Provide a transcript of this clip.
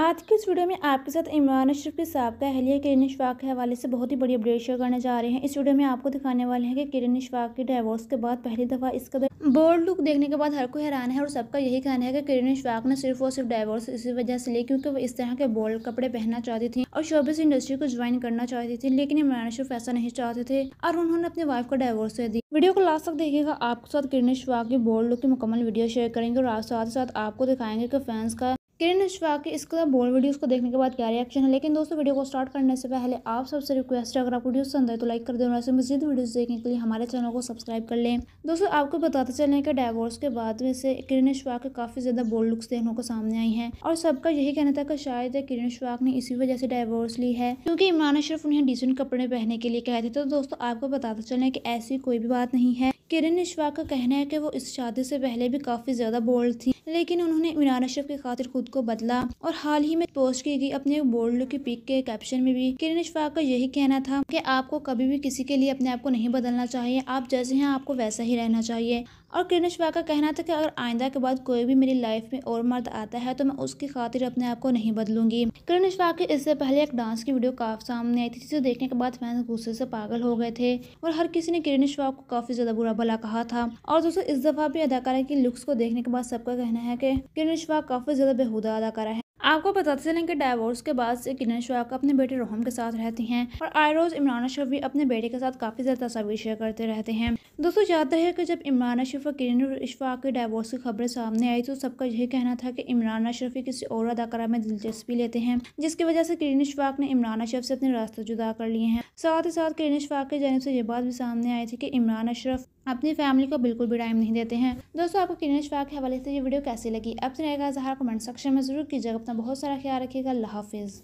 आज के इस वीडियो में आपके साथ इमरान अशरफ के सबका अहलिया किरण शवाक के हवाले से बहुत ही बड़ी अपडेट शेयर करने जा रहे हैं इस वीडियो में आपको दिखाने वाले हैं कि किरण शवाक के डाइवोर्स के बाद पहली दफ़ा इसका बोल्ड लुक देखने के बाद हर कोई हैरान है और सबका यही कहना है कि किरण शवाक ने सिर्फ और सिर्फ डाइवोर्स इसी वजह से लिया क्योंकि वो इस तरह के बोल्ड कपड़े पहनना चाहती थी और शोबिस इंडस्ट्री को ज्वाइन करना चाहती थी लेकिन इमरान अशरफ ऐसा नहीं चाहते थे और उन्होंने अपने वाइफ को डाइवोर्स दे दी वीडियो को लास्ट तक देखेगा आपके साथ किरण शवाक की बोल्ड लुक की मुकम्मल वीडियो शेयर करेंगे और साथ ही साथ आपको दिखाएंगे कि फैंस का किरण शिवा के इसका बोल वीडियोस को देखने के बाद क्या रिएक्शन है लेकिन दोस्तों वीडियो को स्टार्ट करने से पहले आप सबसे रिक्वेस्ट है अगर आपको वीडियो पसंद है तो लाइक कर दें और ऐसे मजीद वीडियोस देखने के लिए हमारे चैनल को सब्सक्राइब कर लें दोस्तों आपको बताते चलें कि डाइवोर्स के बाद में से किरण शिवाक के काफ़ी ज़्यादा बोल्ड लुक्स देखने को सामने आई हैं और सबका यही कहना था कि शायद किरण शिवाक ने इसी वजह से डाइवोर्स ली है क्योंकि इमरान अशरफ उन्हें डिसेंट कपड़े पहनने के लिए कहते थे तो दोस्तों आपको बताते चलें कि ऐसी कोई भी बात नहीं है किरण इशफाक का कहना है कि वो इस शादी से पहले भी काफ़ी ज़्यादा बोल्ड थी लेकिन उन्होंने इमरान अशरफ की खातिर खुद को बदला और हाल ही में पोस्ट की गई अपने बोल्ड की पिक के कैप्शन में भी किरण निशवा का यही कहना था कि आपको कभी भी किसी के लिए अपने आप को नहीं बदलना चाहिए आप जैसे हैं आपको वैसा ही रहना चाहिए और किरण निशवा का कहना था कि अगर आइंदा के बाद कोई भी मेरी लाइफ में और मर्द आता है तो मैं उसकी खातिर अपने आप को नहीं बदलूंगी किरण इशफाक के इससे पहले एक डांस की वीडियो काफी सामने आई थी जिसे देखने के बाद फैंस गुस्से से पागल हो गए थे और हर किसी ने किरण निशवा को काफ़ी ज़्यादा बुरा भला कहा था और दोस्तों इस दफा भी अदाकारा की लुक्स को देखने के बाद सबका कहना है की किरण श्वाह काफी ज्यादा बेहूदा अदाकारा है आपको बताते चलें कि डायवोर्स के बाद से किरण श्वाक अपने बेटे रोहम के साथ रहती हैं और आयरोज इमरान अशरफ भी अपने बेटे के साथ काफ़ी ज़्यादा तस्वीर शेयर करते रहते हैं दोस्तों याद है कि जब इमरान अशरफ और किरण श्वाक के डायवोर्स की खबरें सामने आई तो सबका यही कहना था कि इमरान अशरफ ही किसी और अदाकारा में दिलचस्पी लेते हैं जिसकी वजह से किरण श्वाक ने इमरान अशरफ से अपने रास्ते जुदा कर लिए हैं साथ ही साथ किरण इशफाक की जानब से ये बात भी सामने आई थी कि इमरान अशरफ अपनी फैमिली को बिल्कुल भी टाइम नहीं देते हैं दोस्तों आपको किरण शफा के हवाले से ये वीडियो कैसी लगी अपने राय का इजहार कमेंट सेक्शन में जरूर कीजिएगा अपना बहुत सारा ख्याल रखिएगा हाफिज़